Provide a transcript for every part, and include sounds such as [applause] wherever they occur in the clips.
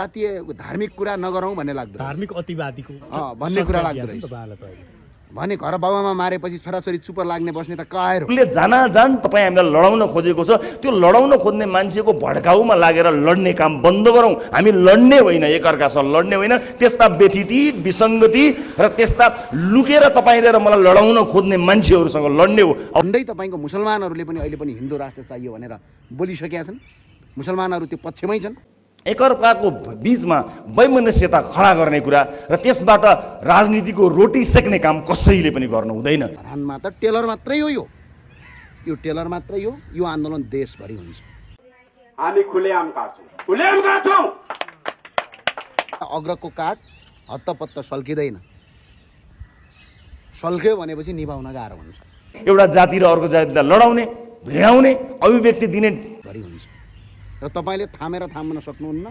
जातीय धार्मिक कुरा नगरौँ भन्ने लाग्दो धार्मिक अतिवादीको भन्ने कुरा लाग्दो रहेछ भने घर बाबामा मारेपछि छोराछोरी चुप लाग्ने बस्ने त कायर उसले जाना जान तपाईँ हामीलाई लडाउन खोजेको छ त्यो लडाउन खोज्ने मान्छेको भड्काउमा लागेर लड्ने काम बन्द गरौँ हामी लड्ने होइन एकअर्कासँग लड्ने होइन त्यस्ता व्यथिति विसङ्गति र त्यस्ता लुकेर तपाईँले र मलाई लडाउन खोज्ने मान्छेहरूसँग लड्ने हो भन्दै तपाईँको मुसलमानहरूले पनि अहिले पनि हिन्दू राष्ट्र चाहियो भनेर बोलिसकेका छन् मुसलमानहरू त्यो पक्षमै छन् एकअर्काको बिचमा वैमनस्यता खडा गर्ने कुरा र त्यसबाट राजनीतिको रोटी सेक्ने काम कसैले पनि गर्नु हुँदैन धानमा त टेलर मात्रै हो यो यो टेलर मात्रै हो यो आन्दोलन देशभरि हुन्छ हामी खुलेआम खुलेआम काट्छौँ अग्रको काठ हत्तपत्त सल्किँदैन सल्क्यो भनेपछि निभाउन गाह्रो हुन्छ एउटा जाति र अर्को जातिलाई लडाउने भिडाउने अभिव्यक्ति दिने हुन्छ र तपाईँले थामेर थाम्न सक्नुहुन्न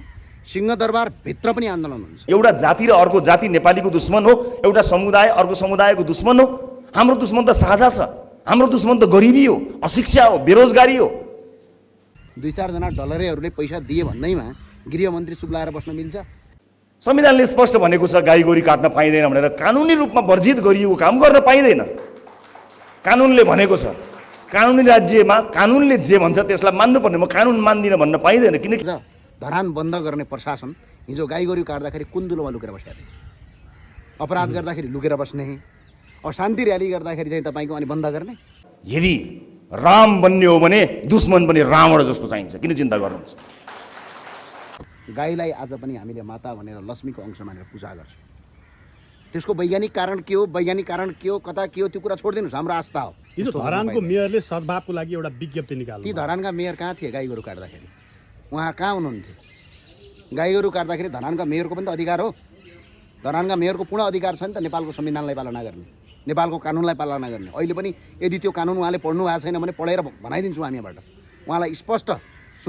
सिंहदरबार भित्र पनि आन्दोलन हुन्छ एउटा जाति र अर्को जाति नेपालीको दुश्मन हो एउटा समुदाय अर्को समुदायको दुश्मन हो हाम्रो दुश्मन त साझा छ हाम्रो दुश्मन त गरिबी हो अशिक्षा हो बेरोजगारी हो दुई चारजना डलरेहरूले पैसा दिए भन्दैमा गृहमन्त्री सुब्लाएर बस्न मिल्छ संविधानले स्पष्ट भनेको छ गाई गोरी काट्न पाइँदैन भनेर कानुनी रूपमा वर्जित गरिएको काम गर्न पाइँदैन कानुनले भनेको छ कानुनी राज्यमा कानुनले जे भन्छ त्यसलाई मान्नुपर्ने म कानुन मान्दिनँ भन्न पाइँदैन किनकि धरान बन्द गर्ने प्रशासन हिजो गाई गोरु काट्दाखेरि कुन्दुलोमा लुकेर बसेको थिएँ अपराध गर्दाखेरि लुकेर बस्ने अशान्ति र्याली गर्दाखेरि चाहिँ तपाईँको अनि बन्द गर्ने यदि राम बन्ने हो भने दुश्मन पनि रावण जस्तो चाहिन्छ किन चिन्ता गर्नुहुन्छ गाईलाई आज पनि हामीले माता भनेर लक्ष्मीको अंश मानेर पूजा गर्छौँ त्यसको वैज्ञानिक कारण के हो वैज्ञानिक कारण के हो कता के हो त्यो कुरा छोडिदिनुहोस् हाम्रो आस्था हो हिजो धरानको मेयरले सद्भावको लागि एउटा विज्ञप्ति निकाल्यो ती धरानका मेयर कहाँ थिए गाई गोरु काट्दाखेरि उहाँ कहाँ हुनुहुन्थ्यो गाई गोरु काट्दाखेरि धरानका मेयरको पनि त अधिकार हो धरानका मेयरको पूर्ण अधिकार छ नि त नेपालको संविधानलाई पालना गर्ने नेपालको कानुनलाई पालना गर्ने अहिले पनि यदि त्यो कानुन उहाँले पढ्नु भएको छैन भने पढेर भनाइदिन्छु हामीबाट उहाँलाई स्पष्ट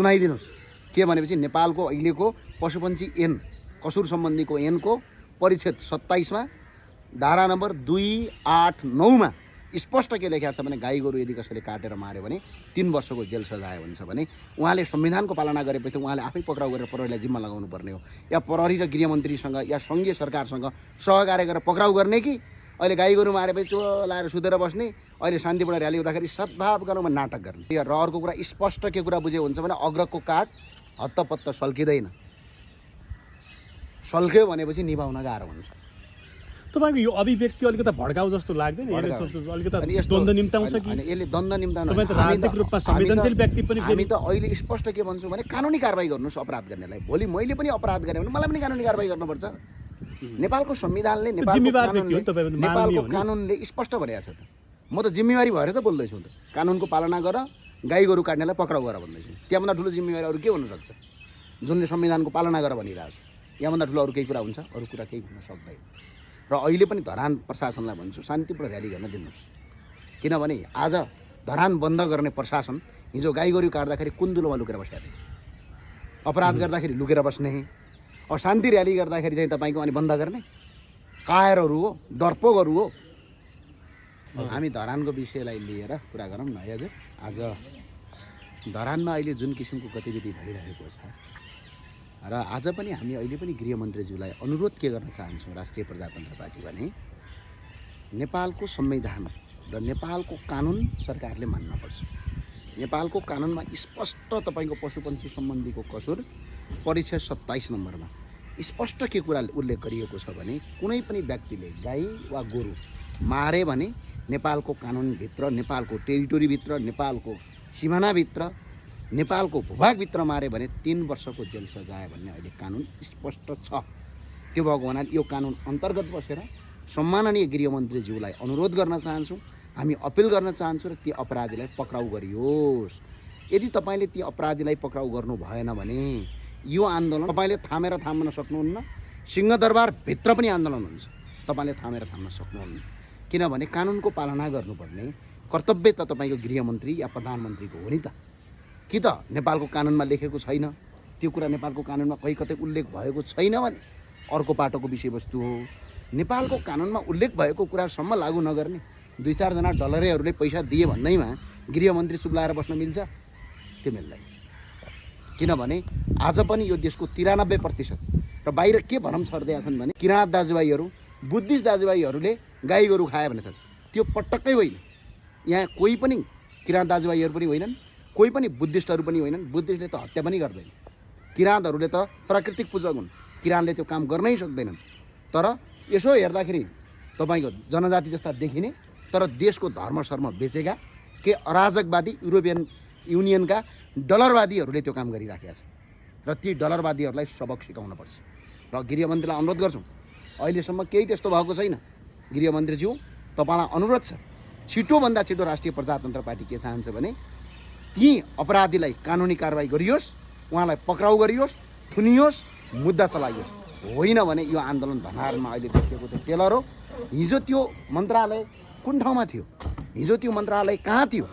सुनाइदिनुहोस् के भनेपछि नेपालको अहिलेको पशुपन्छी एन कसुर सम्बन्धीको एनको परिच्छेद सत्ताइसमा धारा नम्बर दुई आठ नौमा स्पष्ट के लेखेको छ भने गाई गोरु यदि कसैले काटेर माऱ्यो भने तिन वर्षको जेल सजाय हुन्छ भने उहाँले संविधानको पालना गरेपछि उहाँले आफै पक्राउ गरेर प्रहरीलाई जिम्मा लगाउनु पर्ने हो या प्रहरी र गृहमन्त्रीसँग या सङ्घीय सरकारसँग सहकार्य गरेर पक्राउ गर्ने कि अहिले गाई गोरु मारेपछि चो लाएर सुतेर बस्ने अहिले शान्तिपूर्ण ऱ्याली हुँदाखेरि सद्भाव गर्नुमा नाटक गर्ने र अर्को कुरा स्पष्ट के कुरा बुझे हुन्छ भने अग्रको काट हत्तपत्त सल्किँदैन सल्क्यो भनेपछि निभाउन गाह्रो हुन्छ तपाईँको यो अभिव्यक्ति अलिकति भड्काउ जस्तो लाग्दैन यसले द्वन्द हामी त अहिले स्पष्ट के भन्छौँ भने कानुनी कारवाही गर्नुहोस् अपराध गर्नेलाई भोलि मैले पनि अपराध गरेँ भने मलाई पनि कानुनी कारवाही गर्नुपर्छ नेपालको संविधानले नेपालको कानुनले स्पष्ट भनेको छ त म त जिम्मेवारी भएर त बोल्दैछु त कानुनको पालना गर गाई गोरु काट्नेलाई पक्राउ गर भन्दैछु त्यहाँभन्दा ठुलो जिम्मेवारी अरू के हुनसक्छ जुनले संविधानको पालना गर भनिरहेको छु यहाँभन्दा ठुलो अरू केही कुरा हुन्छ अरू कुरा केही हुन सक्दैन र अहिले पनि धरान प्रशासनलाई भन्छु शान्तिपूर्ण र्याली गर्न दिनुहोस् किनभने आज धरान बन्द गर्ने प्रशासन हिजो गाई गोरु काट्दाखेरि कुन्दुलोमा लुकेर बसेका थिए अपराध गर्दाखेरि लुकेर बस्ने अब शान्ति र्याली गर्दाखेरि चाहिँ तपाईँको अनि बन्द गर्ने कायरहरू हो डरपोकहरू हो हामी धरानको विषयलाई लिएर कुरा गरौँ न हजुर आज धरानमा अहिले जुन किसिमको गतिविधि भइरहेको छ र आज पनि हामी अहिले पनि गृहमन्त्रीज्यूलाई अनुरोध के गर्न चाहन्छौँ राष्ट्रिय प्रजातन्त्र पार्टी भने नेपालको संविधान र नेपालको कानुन सरकारले मान्नपर्छ नेपालको कानुनमा स्पष्ट तपाईँको पशुपन्छी सम्बन्धीको कसुर परिचय सत्ताइस नम्बरमा स्पष्ट के कुरा उल्लेख गरिएको छ भने कुनै पनि व्यक्तिले गाई वा गोरु मारे भने नेपालको कानुनभित्र नेपालको टेरिटोरीभित्र नेपालको सिमानाभित्र नेपालको भूभागभित्र मारे भने तिन वर्षको जेल सजाय भन्ने अहिले कानुन स्पष्ट छ त्यो भएको हुनाले यो कानुन अन्तर्गत बसेर सम्माननीय गृहमन्त्रीज्यूलाई अनुरोध गर्न चाहन्छौँ हामी अपिल गर्न चाहन्छौँ र ती अपराधीलाई पक्राउ गरियोस् यदि तपाईँले ती अपराधीलाई पक्राउ गर्नु भएन भने यो आन्दोलन तपाईँले थामेर थाम्न सक्नुहुन्न सिंहदरबारभित्र पनि आन्दोलन हुन्छ तपाईँले थामेर थाम्न सक्नुहुन्न किनभने कानुनको पालना गर्नुपर्ने कर्तव्य त तपाईँको गृहमन्त्री या प्रधानमन्त्रीको हो नि त कि त नेपालको कानुनमा लेखेको छैन त्यो कुरा नेपालको कानुनमा कहीँ कतै उल्लेख भएको छैन भने अर्को पाटोको विषयवस्तु हो नेपालको कानुनमा उल्लेख भएको कुरासम्म लागू नगर्ने दुई चारजना डलरेहरूले पैसा दिए भन्दैमा गृहमन्त्री सुब्लाएर बस्न मिल्छ त्यो मिल्दैन किनभने आज पनि यो देशको तिरानब्बे प्रतिशत र बाहिर के भनम छर्दै छन् भने किराँत दाजुभाइहरू बुद्धिस्ट दाजुभाइहरूले गाई गोरु खायो भनेछन् त्यो पटक्कै होइन यहाँ कोही पनि किराँत दाजुभाइहरू पनि होइनन् कोही पनि बुद्धिस्टहरू पनि होइनन् बुद्धिस्टले त हत्या पनि गर्दैन किराँतहरूले त प्राकृतिक पूजक हुन् किराँतले त्यो काम गर्नै सक्दैनन् तर यसो हेर्दाखेरि तपाईँको जनजाति जस्ता देखिने तर देशको धर्म शर्म बेचेका के अराजकवादी युरोपियन युनियनका डलरवादीहरूले त्यो काम गरिराखेका छन् र ती डलरवादीहरूलाई सबक पर्छ र गृहमन्त्रीलाई अनुरोध गर्छौँ अहिलेसम्म केही त्यस्तो भएको छैन गृहमन्त्रीज्यू तपाईँलाई अनुरोध छ छिटोभन्दा छिटो राष्ट्रिय प्रजातन्त्र पार्टी के चाहन्छ भने ती अपराधीलाई कानुनी कारवाही गरियोस् उहाँलाई पक्राउ गरियोस् थुनियोस् मुद्दा चलाइयोस् होइन भने यो आन्दोलन धनाहरूमा अहिले देखिएको त्यो टेलर हो हिजो त्यो मन्त्रालय कुन ठाउँमा थियो हिजो त्यो मन्त्रालय कहाँ थियो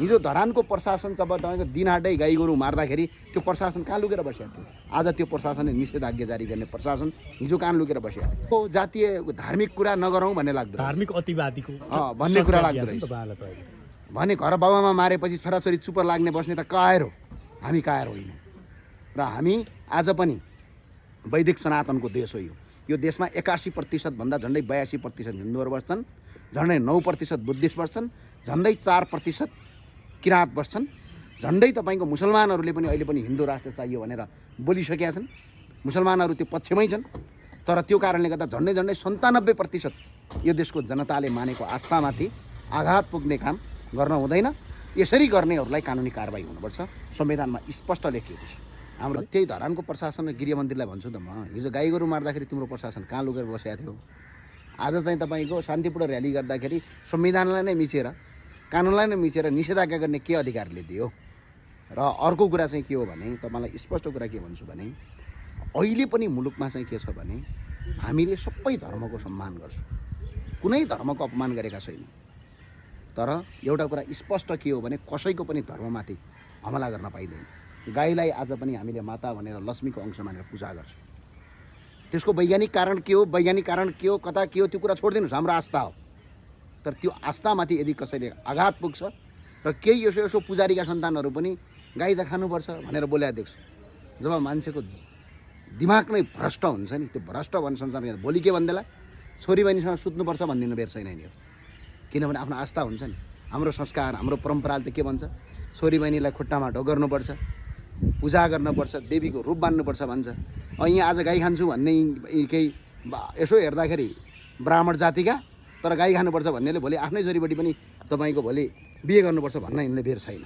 हिजो धरानको प्रशासन जब तपाईँको दिनहाटै गाई गोरु मार्दाखेरि त्यो प्रशासन कहाँ लुकेर बसेको थियो आज त्यो प्रशासनले निषेधाज्ञा जारी गर्ने प्रशासन हिजो कहाँ लुकेर बसेको थियो जातीय धार्मिक कुरा नगरौँ भन्ने लाग्दो धार्मिक अतिवादीको भन्ने कुरा लाग्दो भने घर बाबामा मारेपछि छोराछोरी चुप लाग्ने बस्ने त कायर हो हामी कायर होइन र हामी आज पनि वैदिक सनातनको देश हो यो देशमा एकासी प्रतिशतभन्दा झन्डै बयासी प्रतिशत हिन्दूहरू बस्छन् झन्डै नौ प्रतिशत बुद्धिस्ट बस्छन् झन्डै चार प्रतिशत किराँत बस्छन् झन्डै तपाईँको मुसलमानहरूले पनि अहिले पनि हिन्दू राष्ट्र चाहियो भनेर बोलिसकेका छन् मुसलमानहरू त्यो पक्षमै छन् तर त्यो कारणले गर्दा झन्डै झन्डै सन्तानब्बे प्रतिशत यो देशको जनताले मानेको आस्थामाथि आघात पुग्ने काम गर्न हुँदैन यसरी गर्नेहरूलाई कानुनी कारवाही हुनुपर्छ संविधानमा स्पष्ट लेखिएको छ हाम्रो त्यही धरानको प्रशासन र गृहमन्त्रीलाई भन्छु त म हिजो गाई गोरु मार्दाखेरि तिम्रो प्रशासन कहाँ लुगेर बसेको थियो आज चाहिँ तपाईँको शान्तिपूर्ण र्याली गर्दाखेरि संविधानलाई नै मिचेर कानुनलाई नै मिचेर निषेधाज्ञा गर्ने के अधिकारले दियो र अर्को कुरा चाहिँ के हो भने तपाईँलाई स्पष्ट कुरा के भन्छु भने अहिले पनि मुलुकमा चाहिँ के छ भने हामीले सबै धर्मको सम्मान गर्छौँ कुनै धर्मको अपमान गरेका छैनौँ तर एउटा कुरा स्पष्ट के हो भने कसैको पनि धर्ममाथि हमला गर्न पाइँदैन गाईलाई आज पनि हामीले माता भनेर लक्ष्मीको अंश मानेर पूजा गर्छौँ त्यसको वैज्ञानिक कारण के हो वैज्ञानिक कारण के हो कता के हो त्यो कुरा छोडिदिनुहोस् हाम्रो आस्था हो तर त्यो आस्थामाथि यदि कसैले आघात पुग्छ र केही यसो यसो पुजारीका सन्तानहरू पनि गाई त खानुपर्छ भनेर बोल्या देख्छु जब मान्छेको दिमाग नै भ्रष्ट हुन्छ नि त्यो भ्रष्ट भन्ने संसारमा भोलि के भन्दैला छोरी बहिनीसँग सुत्नुपर्छ भनिदिनु बेर छैन नि किनभने आफ्नो आस्था हुन्छ नि हाम्रो संस्कार हाम्रो परम्पराले त के भन्छ छोरी बहिनीलाई खुट्टामा ढोगर्नुपर्छ पूजा गर्नुपर्छ देवीको रूप मान्नुपर्छ भन्छ यहाँ आज गाई खान्छु भन्ने केही यसो हेर्दाखेरि ब्राह्मण जातिका तर गाई खानुपर्छ भन्नेले भोलि आफ्नै छोरीपट्टि पनि तपाईँको भोलि बिहे गर्नुपर्छ भन्न यिनले बेर छैन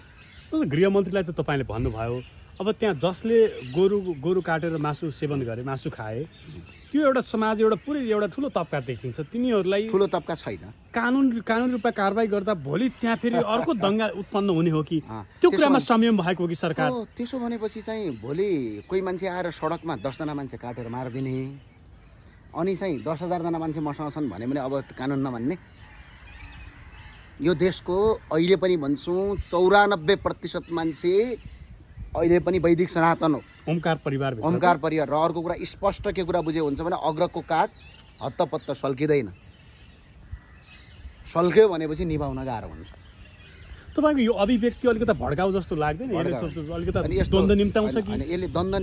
गृहमन्त्रीलाई त तपाईँले भन्नुभयो अब त्यहाँ जसले गोरु गोरु काटेर मासु सेवन गरे मासु खाए त्यो एउटा समाज एउटा पुरै एउटा ठुलो तब्का देखिन्छ तिनीहरूलाई ठुलो तब्का छैन कानुन कानुन रूपमा कारवाही गर्दा भोलि त्यहाँ फेरि [laughs] अर्को दङ्गा उत्पन्न हुने हो कि त्यो कुरामा संयम भएको हो कि सरकार त्यसो भनेपछि चाहिँ भोलि कोही मान्छे आएर सडकमा दसजना मान्छे काटेर मारिदिने अनि चाहिँ दस हजारजना मान्छे मसँग छन् भने पनि अब कानुन नमान्ने यो देशको अहिले पनि भन्छौँ चौरानब्बे प्रतिशत मान्छे अहिले पनि वैदिक सनातन हो ओमकार परिवार ओमकार परिवार र अर्को कुरा स्पष्ट के कुरा बुझ्यो हुन्छ भने अग्रको काठ हत्तपत्त सल्किँदैन सल्क्यो भनेपछि निभाउन गाह्रो हुन्छ तपाईँको यो अभिव्यक्ति अलिकति भड्काउ जस्तो लाग्दैन यसले द्वन्द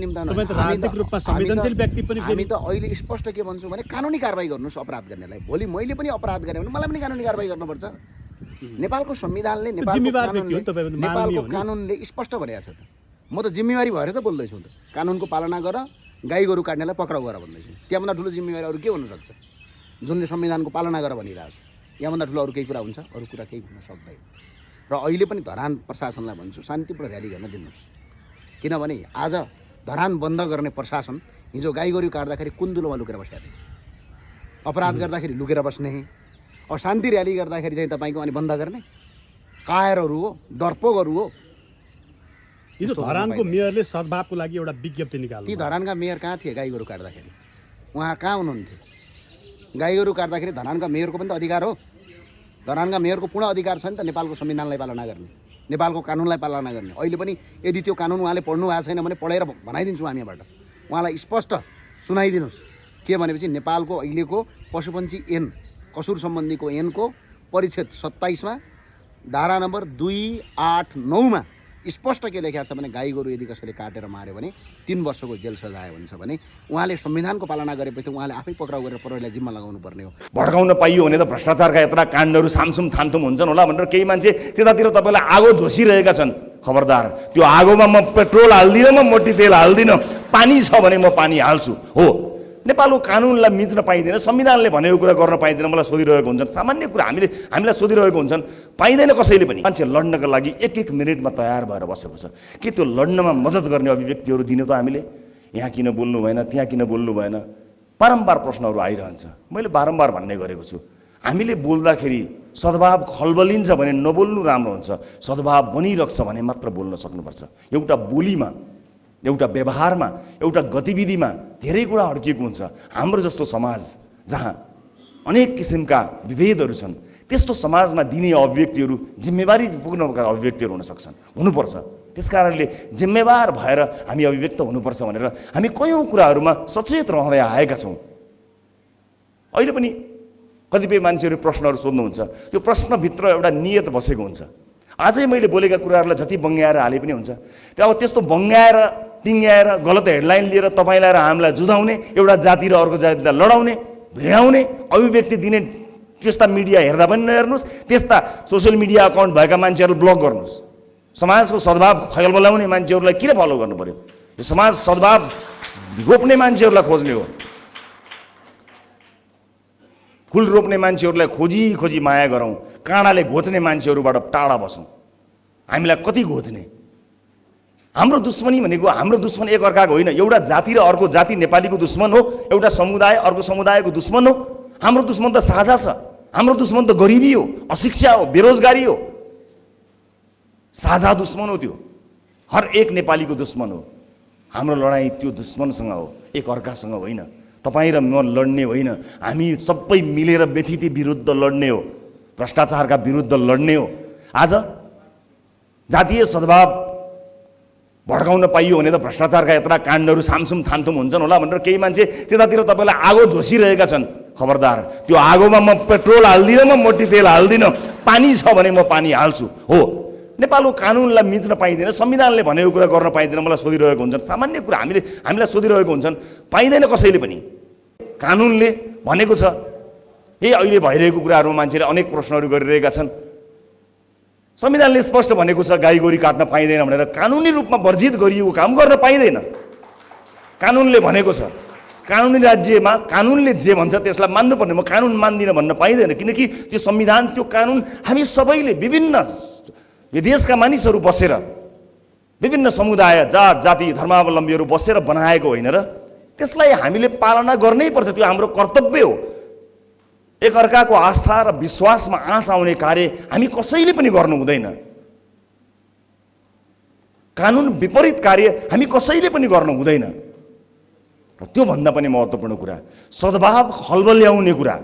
निम्ताउँछ हामी त अहिले स्पष्ट के भन्छौँ भने कानुनी कारवाही गर्नुहोस् अपराध गर्नेलाई भोलि मैले पनि अपराध गरेँ भने मलाई पनि कानुनी कारवाही गर्नुपर्छ नेपालको संविधानले नेपालको कानुनले स्पष्ट भनेको छ त म त जिम्मेवारी भएर त बोल्दैछु त कानुनको पालना गर गाई गोरु काट्नेलाई पक्राउ गर भन्दैछु त्यहाँभन्दा ठुलो जिम्मेवारी अरू के हुनसक्छ जुनले संविधानको पालना गर भनिरहेको छु यहाँभन्दा ठुलो अरू केही कुरा हुन्छ अरू कुरा केही हुन सक्दैन र अहिले पनि धरान प्रशासनलाई भन्छु शान्तिपूर्ण र्याली गर्न दिनुहोस् किनभने आज धरान बन्द गर्ने प्रशासन हिजो गाई गोरु काट्दाखेरि कुन्दुलोमा लुकेर बसेका थिए अपराध गर्दाखेरि लुकेर बस्ने अब शान्ति र्याली गर्दाखेरि चाहिँ तपाईँको अनि बन्द गर्ने कायरहरू हो डरपोकहरू हो हिजो धरानको मेयरले सद्भावको लागि एउटा विज्ञप्ति निकाल्नु ती धरानका मेयर कहाँ थिए गाई गोरु काट्दाखेरि उहाँ कहाँ हुनुहुन्थ्यो गाई गोरु काट्दाखेरि धरानका मेयरको पनि त अधिकार हो धरानका मेयरको पूर्ण अधिकार छ नि त नेपालको संविधानलाई पालना गर्ने नेपालको कानुनलाई पालना गर्ने अहिले पनि यदि त्यो कानुन उहाँले पढ्नु भएको छैन भने पढेर भनाइदिन्छौँ हामीबाट उहाँलाई स्पष्ट सुनाइदिनुहोस् के भनेपछि नेपालको अहिलेको पशुपन्छी एन कसुर सम्बन्धीको एनको परिच्छेद सत्ताइसमा धारा नम्बर दुई आठ नौमा स्पष्ट के लेखेको छ भने गाई गोरु यदि कसैले काटेर माऱ्यो भने तिन वर्षको जेल सजाय हुन्छ भने उहाँले संविधानको पालना गरेपछि उहाँले आफै पक्राउ गरेर प्रहरीलाई जिम्मा लगाउनु पर्ने हो भड्काउन पाइयो भने त भ्रष्टाचारका यत्रा काण्डहरू सामसुम थान्थुम हुन्छन् होला भनेर केही मान्छे त्यतातिर तपाईँलाई आगो झोसिरहेका छन् खबरदार त्यो आगोमा म पेट्रोल हाल्दिनँ म मोटी तेल हाल्दिनँ पानी छ भने म पानी हाल्छु हो नेपालको कानुनलाई मिच्न पाइँदैन संविधानले भनेको कुरा गर्न पाइँदैन मलाई सोधिरहेको हुन्छन् सामान्य कुरा हामीले हामीलाई सोधिरहेको हुन्छन् पाइँदैन कसैले पनि मान्छे लड्नका लागि एक एक मिनटमा तयार भएर बसेको छ के त्यो लड्नमा मद्दत गर्ने अभिव्यक्तिहरू दिने त हामीले यहाँ किन बोल्नु भएन त्यहाँ किन बोल्नु भएन बारम्बार प्रश्नहरू आइरहन्छ मैले बारम्बार भन्ने गरेको छु हामीले बोल्दाखेरि सद्भाव खलबलिन्छ भने नबोल्नु राम्रो हुन्छ सद्भाव छ भने मात्र बोल्न सक्नुपर्छ एउटा बोलीमा एउटा व्यवहारमा एउटा गतिविधिमा धेरै कुरा अड्किएको हुन्छ हाम्रो जस्तो समाज जहाँ अनेक किसिमका विभेदहरू छन् त्यस्तो समाजमा दिने अभिव्यक्तिहरू जिम्मेवारी पुग्नका अभिव्यक्तिहरू हुन सक्छन् हुनुपर्छ त्यस कारणले जिम्मेवार भएर हामी अभिव्यक्त हुनुपर्छ भनेर हामी कयौँ कुराहरूमा सचेत रहँदै आएका छौँ अहिले पनि कतिपय मान्छेहरू प्रश्नहरू सोध्नुहुन्छ त्यो प्रश्नभित्र एउटा नियत बसेको हुन्छ आजै मैले बोलेका कुराहरूलाई जति बङ्ग्याएर हाले पनि हुन्छ त्यो अब त्यस्तो बङ्ग्याएर टिङ्ग्याएर गलत हेडलाइन लिएर तपाईँलाई र हामीलाई जुझाउने एउटा जाति र अर्को जातिलाई लडाउने भिडाउने अभिव्यक्ति दिने त्यस्ता मिडिया हेर्दा पनि नहेर्नुहोस् त्यस्ता सोसियल मिडिया अकाउन्ट भएका मान्छेहरू ब्लक गर्नुहोस् समाजको सद्भाव बोलाउने मान्छेहरूलाई किन फलो गर्नु पऱ्यो यो समाज सद्भाव रोप्ने मान्छेहरूलाई खोज्ने हो फुल रोप्ने मान्छेहरूलाई खोजी खोजी माया गरौँ काँडाले घोच्ने मान्छेहरूबाट टाढा बसौँ हामीलाई कति घोच्ने हाम्रो दुश्मनी भनेको हाम्रो दुश्मन एक अर्काको होइन एउटा जाति र अर्को जाति नेपालीको दुश्मन हो एउटा समुदाय अर्को समुदायको दुश्मन हो हाम्रो दुश्मन त साझा छ हाम्रो दुश्मन त गरिबी हो अशिक्षा हो बेरोजगारी हो साझा दुश्मन हो त्यो हर एक नेपालीको दुश्मन हो हाम्रो लडाइँ त्यो दुश्मनसँग हो एक अर्कासँग होइन तपाईँ र म लड्ने होइन हामी सबै मिलेर व्यथिति विरुद्ध लड्ने हो भ्रष्टाचारका विरुद्ध लड्ने हो आज जातीय सद्भाव भड्काउन पाइयो भने त भ्रष्टाचारका यत्रा काण्डहरू सामसुम थान्थुम हुन्छन् होला भनेर केही मान्छे त्यतातिर तपाईँलाई आगो झोसिरहेका छन् खबरदार त्यो आगोमा म पेट्रोल हाल्दिनँ म मोटी तेल हाल्दिनँ पानी छ भने म पानी हाल्छु हो नेपालको कानुनलाई मिच्न पाइँदैन संविधानले भनेको कुरा गर्न पाइँदैन मलाई सोधिरहेको हुन्छन् सामान्य कुरा हामीले हामीलाई सोधिरहेको हुन्छन् पाइँदैन कसैले पनि कानुनले भनेको छ यही अहिले भइरहेको कुराहरूमा मान्छेले अनेक प्रश्नहरू गरिरहेका छन् संविधानले स्पष्ट भनेको छ गाई गोरी काट्न पाइँदैन भनेर कानुनी रूपमा वर्जित गरिएको काम गर्न पाइँदैन कानुनले भनेको छ कानुनी राज्यमा कानुनले जे भन्छ त्यसलाई मान्नुपर्ने म कानुन मान्दिनँ भन्न पाइँदैन किनकि त्यो संविधान त्यो कानुन हामी सबैले विभिन्न यो देशका मानिसहरू बसेर विभिन्न समुदाय जात जाति धर्मावलम्बीहरू बसेर बनाएको होइन र त्यसलाई हामीले पालना गर्नै पर्छ त्यो हाम्रो कर्तव्य हो एकअर्काको आस्था र विश्वासमा आँच आउने कार्य हामी कसैले पनि गर्नु हुँदैन कानुन विपरीत कार्य हामी कसैले पनि गर्नु हुँदैन र त्योभन्दा पनि महत्त्वपूर्ण कुरा सद्भाव खलबल्याउने कुरा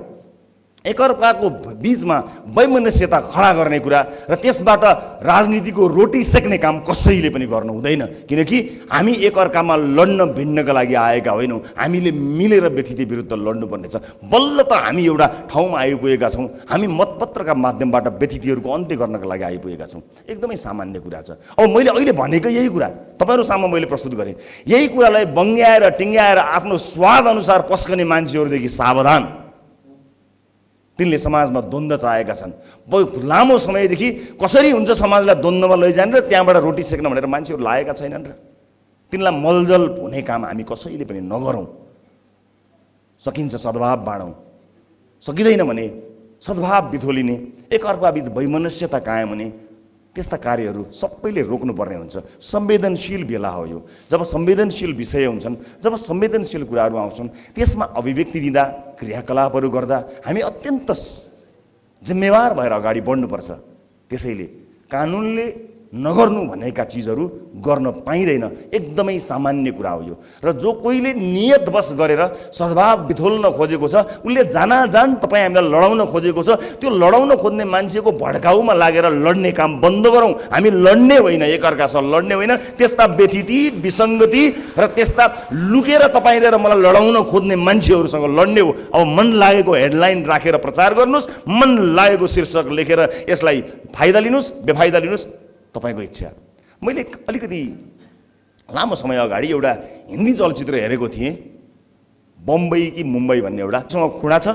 एकअर्काको बिचमा वैमनस्यता खडा गर्ने कुरा र त्यसबाट राजनीतिको रोटी सेक्ने काम कसैले पनि गर्नु हुँदैन किनकि हामी एकअर्कामा लड्न भिन्नका लागि आएका होइनौँ हामीले मिलेर व्यतिथि विरुद्ध लड्नुपर्नेछ बल्ल त हामी एउटा ठाउँमा आइपुगेका छौँ हामी मतपत्रका माध्यमबाट व्यतिथिहरूको अन्त्य गर्नका लागि आइपुगेका छौँ एकदमै सामान्य कुरा छ अब मैले अहिले भनेको यही कुरा तपाईँहरू मैले प्रस्तुत गरेँ यही कुरालाई बङ्ग्याएर टिङ्ग्याएर आफ्नो स्वाद अनुसार पस्कने मान्छेहरूदेखि सावधान तिनले समाजमा द्वन्द्व चाहेका छन् लामो समयदेखि कसरी हुन्छ समाजलाई द्वन्द्वमा लैजाने र त्यहाँबाट रोटी सेक्न भनेर मान्छेहरू लागेका छैनन् र तिनलाई मलजल हुने काम हामी कसैले पनि नगरौँ सकिन्छ सद्भाव बाँडौँ सकिँदैन भने सद्भाव बिथोलिने एकअर्काबीच वैमनस्यता कायम हुने त्यस्ता कार्यहरू सबैले रोक्नुपर्ने हुन्छ संवेदनशील बेला हो यो जब संवेदनशील विषय हुन्छन् जब संवेदनशील कुराहरू आउँछन् त्यसमा अभिव्यक्ति दिँदा क्रियाकलापहरू गर्दा हामी अत्यन्त जिम्मेवार भएर अगाडि बढ्नुपर्छ त्यसैले कानुनले नगर्नु भनेका चिजहरू गर्न पाइँदैन एकदमै सामान्य कुरा हो यो र जो कोहीले नियतवश गरेर सद्भाव बिथोल्न खोजेको छ उसले जाना जान तपाईँ हामीलाई लडाउन खोजेको छ त्यो लडाउन खोज्ने मान्छेको भड्काउमा लागेर लड्ने काम बन्द गरौँ हामी लड्ने होइन एकअर्कासँग लड्ने होइन त्यस्ता व्यथिति विसङ्गति र त्यस्ता लुकेर तपाईँले र मलाई लडाउन खोज्ने मान्छेहरूसँग लड्ने हो अब मन लागेको हेडलाइन राखेर प्रचार गर्नुहोस् मन लागेको शीर्षक लेखेर यसलाई फाइदा लिनुहोस् बेफाइदा लिनुहोस् तपाईँको इच्छा मैले अलिकति लामो समय अगाडि एउटा हिन्दी चलचित्र हेरेको थिएँ बम्बई कि मुम्बई भन्ने एउटा एउटासँग खुडा छ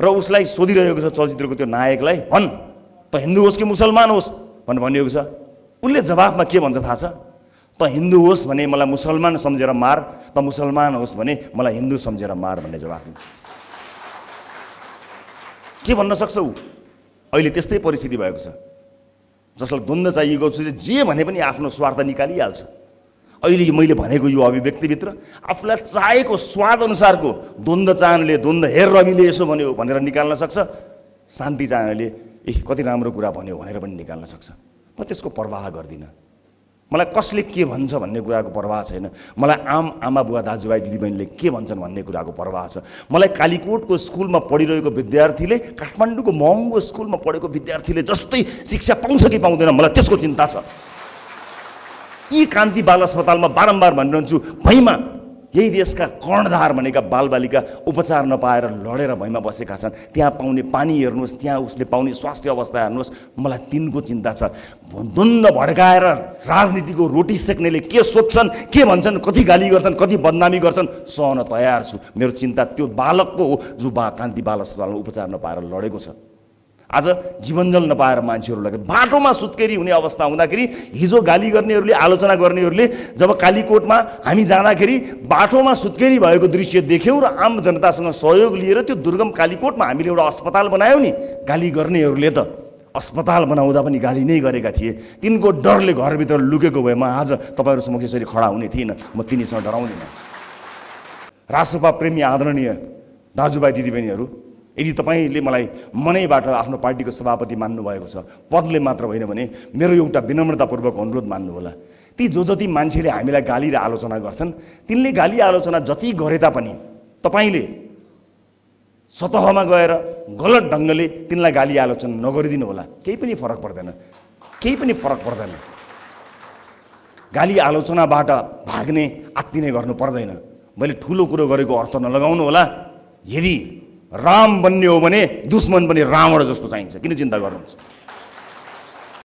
र उसलाई सोधिरहेको छ चलचित्रको त्यो नायकलाई भन् त हिन्दू होस् कि मुसलमान होस् भनेर भनिएको छ उसले जवाफमा के भन्छ थाहा छ त हिन्दू होस् भने मलाई मुसलमान सम्झेर मार त मुसलमान होस् भने मलाई हिन्दू सम्झेर मार भन्ने जवाफ दिन्छ के भन्न सक्छौ अहिले त्यस्तै परिस्थिति भएको छ जसलाई द्वन्द्व चाहिएको छ जे भने पनि आफ्नो स्वार्थ निकालिहाल्छ अहिले मैले भनेको यो अभिव्यक्तिभित्र आफूलाई चाहेको अनुसारको द्वन्द्व चाहनाले द्वन्द्व हेर रविले यसो भन्यो भनेर निकाल्न सक्छ शान्ति चाहनाले ए कति राम्रो कुरा भन्यो भनेर पनि निकाल्न सक्छ म त्यसको प्रवाह गर्दिनँ मलाई कसले के भन्छ भन्ने कुराको प्रवाह छैन मलाई आम आमा बुवा दाजुभाइ दिदीबहिनीले के भन्छन् भन्ने कुराको प्रवाह छ मलाई कालीकोटको स्कुलमा पढिरहेको विद्यार्थीले काठमाडौँको महँगो स्कुलमा पढेको विद्यार्थीले जस्तै शिक्षा पाउँछ कि पाउँदैन मलाई त्यसको चिन्ता छ यी कान्ति बाल अस्पतालमा बारम्बार भनिरहन्छु भैमा यही देशका कर्णधार भनेका बालबालिका उपचार नपाएर लडेर भइमा बसेका छन् त्यहाँ पाउने पानी हेर्नुहोस् त्यहाँ उसले पाउने स्वास्थ्य अवस्था हेर्नुहोस् मलाई तिनको चिन्ता छ धुन्द भड्काएर राजनीतिको रोटी सेक्नेले के सोध्छन् के भन्छन् कति गाली गर्छन् कति बदनामी गर्छन् सहन तयार छु मेरो चिन्ता त्यो बालकको हो जो बा कान्ति बाल अस्पतालमा उपचार नपाएर लडेको छ आज जीवनजल नपाएर मान्छेहरू बाटोमा सुत्केरी हुने अवस्था हुँदाखेरि हिजो गाली गर्नेहरूले आलोचना गर्नेहरूले जब कालीकोटमा हामी जाँदाखेरि बाटोमा सुत्केरी भएको दृश्य देख्यौँ र आम जनतासँग सहयोग लिएर त्यो दुर्गम कालीकोटमा हामीले एउटा अस्पताल बनायौँ नि गाली गर्नेहरूले त अस्पताल बनाउँदा पनि गाली नै गरेका थिए तिनको डरले घरभित्र लुकेको भए म आज तपाईँहरू समक्ष यसरी खडा हुने थिइनँ म तिनीसँग डराउँदिनँ रासोपा प्रेमी आदरणीय दाजुभाइ दिदीबहिनीहरू यदि तपाईँले मलाई मनैबाट आफ्नो पार्टीको सभापति मान्नुभएको छ पदले मात्र होइन भने मेरो एउटा विनम्रतापूर्वक अनुरोध मान्नुहोला ती जो जति मान्छेले हामीलाई गाली र आलोचना गर्छन् तिनले गाली आलोचना जति गरे तापनि तपाईँले सतहमा गएर गलत ढङ्गले तिनलाई गाली आलोचना नगरिदिनु होला केही पनि फरक पर्दैन केही पनि फरक पर्दैन गाली आलोचनाबाट भाग्ने आत्तिने गर्नु पर्दैन मैले ठुलो कुरो गरेको अर्थ नलगाउनु होला यदि राम बन्ने हो भने दुश्मन पनि रावण जस्तो चाहिन्छ किन चिन्ता गर्नुहुन्छ